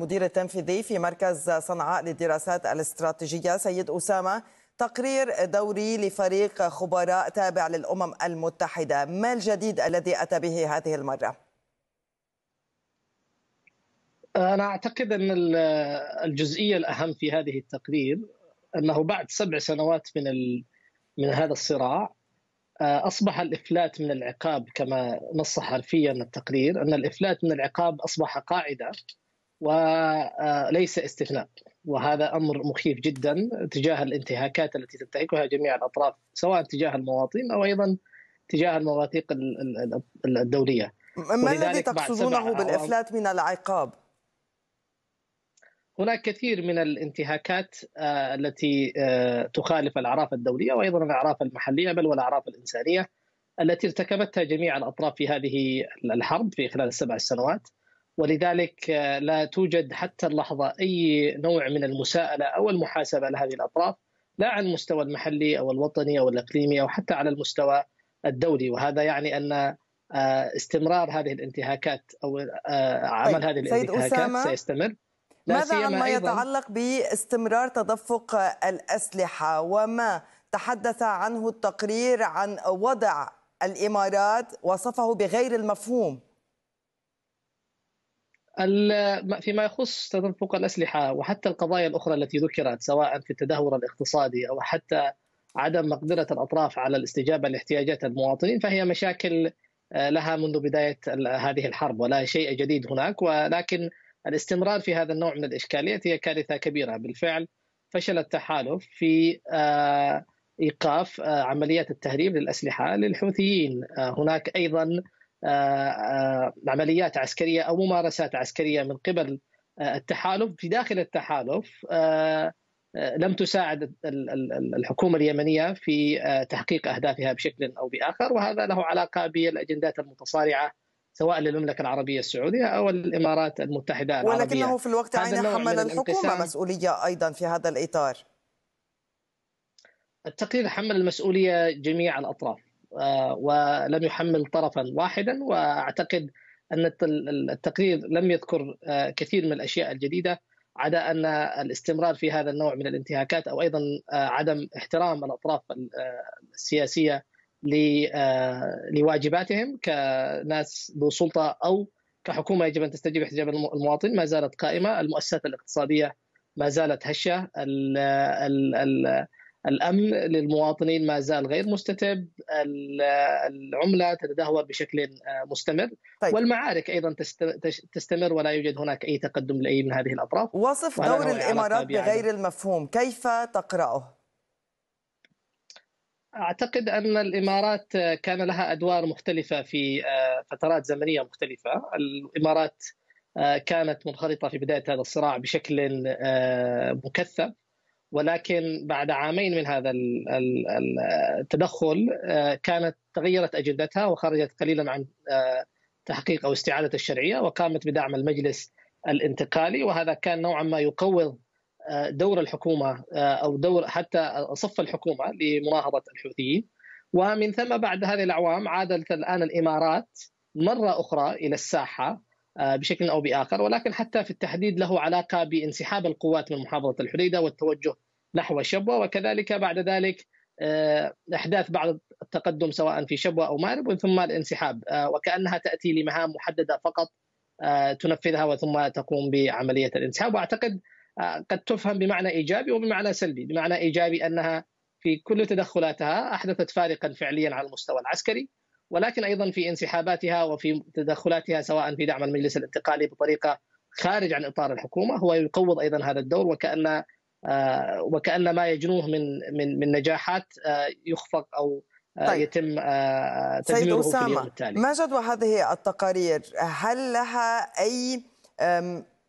المدير التنفيذي في مركز صنعاء للدراسات الاستراتيجية سيد أسامة تقرير دوري لفريق خبراء تابع للأمم المتحدة ما الجديد الذي أتى به هذه المرة؟ أنا أعتقد أن الجزئية الأهم في هذه التقرير أنه بعد سبع سنوات من من هذا الصراع آه، أصبح الإفلات من العقاب كما نص حرفيا التقرير أن الإفلات من العقاب أصبح قاعدة وليس استثناء وهذا امر مخيف جدا تجاه الانتهاكات التي تنتهكها جميع الاطراف سواء تجاه المواطنين او ايضا تجاه المواثيق الدوليه ما الذي تقصدونه بالافلات من العقاب؟ هناك كثير من الانتهاكات آه، التي آه، تخالف الاعراف الدوليه وايضا الاعراف المحليه بل والاعراف الانسانيه التي ارتكبتها جميع الاطراف في هذه الحرب في خلال السبع سنوات ولذلك آه، لا توجد حتى اللحظة أي نوع من المساءلة أو المحاسبة لهذه الأطراف لا على المستوى المحلي أو الوطني أو الإقليمي أو حتى على المستوى الدولي وهذا يعني أن آه، استمرار هذه الانتهاكات أو آه، عمل طيب، هذه الانتهاكات سيستمر ماذا عن ما يتعلق باستمرار تدفق الأسلحة وما تحدث عنه التقرير عن وضع الإمارات وصفه بغير المفهوم فيما يخص تدفق الاسلحه وحتى القضايا الاخرى التي ذكرت سواء في التدهور الاقتصادي او حتى عدم مقدره الاطراف على الاستجابه لاحتياجات المواطنين فهي مشاكل آه، لها منذ بدايه هذه الحرب ولا شيء جديد هناك ولكن الاستمرار في هذا النوع من الاشكاليات هي كارثه كبيره بالفعل فشل التحالف في آه، ايقاف آه، عمليات التهريب للاسلحه للحوثيين هناك ايضا آه، آه، عمليات عسكريه او ممارسات عسكريه من قبل آه، التحالف في داخل التحالف لم تساعد الحكومه اليمنيه في تحقيق اهدافها بشكل او باخر وهذا له علاقه بالاجندات المتصارعه سواء للمملكه العربيه السعوديه او الامارات المتحده العربيه ولكنه في الوقت عينه حمل الحكومه مسؤوليه ايضا في هذا الاطار التقرير حمل المسؤوليه جميع الاطراف آه، ولم يحمل طرفا واحدا واعتقد ان التقرير لم يذكر آه، كثير من الاشياء الجديده عدا ان الاستمرار في هذا النوع من الانتهاكات او ايضا آه، عدم احترام الاطراف السياسيه لواجباتهم كناس ذو سلطه او كحكومه يجب ان تستجيب احتجاب المواطن ما زالت قائمه، المؤسسات الاقتصاديه ما زالت هشه، الامن للمواطنين ما زال غير مستتب، العمله تتدهور بشكل آه، مستمر، طيب. والمعارك ايضا تستمر ولا يوجد هناك اي تقدم لاي من هذه الاطراف. وصف دور الامارات بغير المفهوم، كيف تقراه؟ اعتقد ان الامارات آه، كان لها ادوار مختلفه في آه، فترات زمنيه مختلفه، الامارات كانت منخرطه في بدايه هذا الصراع بشكل مكثف ولكن بعد عامين من هذا التدخل آه، كانت تغيرت اجندتها وخرجت قليلا عن آه، تحقيق او استعاده الشرعيه وقامت بدعم المجلس الانتقالي وهذا كان نوعا ما يقوض آه، دور الحكومه او دور حتى صف الحكومه لمناهضه الحوثيين ومن ثم بعد هذه الاعوام عادت الان الامارات مره اخرى الى الساحه آه، بشكل او باخر ولكن حتى في التحديد له علاقه بانسحاب القوات من محافظه الحديده والتوجه نحو شبوه وكذلك بعد ذلك آه، احداث بعض التقدم سواء في شبوه او مارب ثم الانسحاب آه، وكانها تاتي لمهام محدده فقط تنفذها وثم تقوم بعمليه الانسحاب واعتقد قد تفهم بمعنى ايجابي وبمعنى سلبي، بمعنى ايجابي انها في كل تدخلاتها احدثت فارقا فعليا على المستوى العسكري ولكن ايضا في انسحاباتها وفي تدخلاتها سواء في دعم المجلس الانتقالي بطريقه خارج عن اطار الحكومه هو يقوض ايضا هذا الدور وكان آه، وكان ما يجنوه من من من نجاحات آه، يخفق او آه، طيب. يتم سيد أسامة ما جدوى هذه التقارير هل لها أي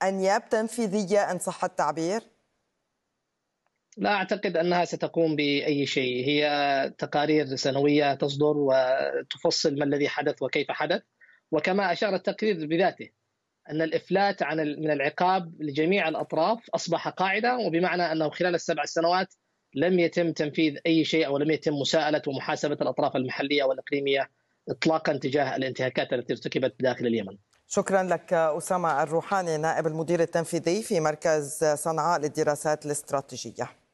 أنياب تنفيذية إن صح التعبير؟ لا اعتقد انها ستقوم باي شيء هي تقارير سنويه تصدر وتفصل ما الذي حدث وكيف حدث وكما اشار التقرير بذاته ان الافلات عن من العقاب لجميع الاطراف اصبح قاعده وبمعنى انه خلال السبع سنوات لم يتم تنفيذ اي شيء او لم يتم مساءله ومحاسبه الاطراف المحليه والاقليميه اطلاقا تجاه الانتهاكات التي ارتكبت داخل اليمن. شكرا لك أسامة الروحاني نائب المدير التنفيذي في مركز صنعاء للدراسات الاستراتيجية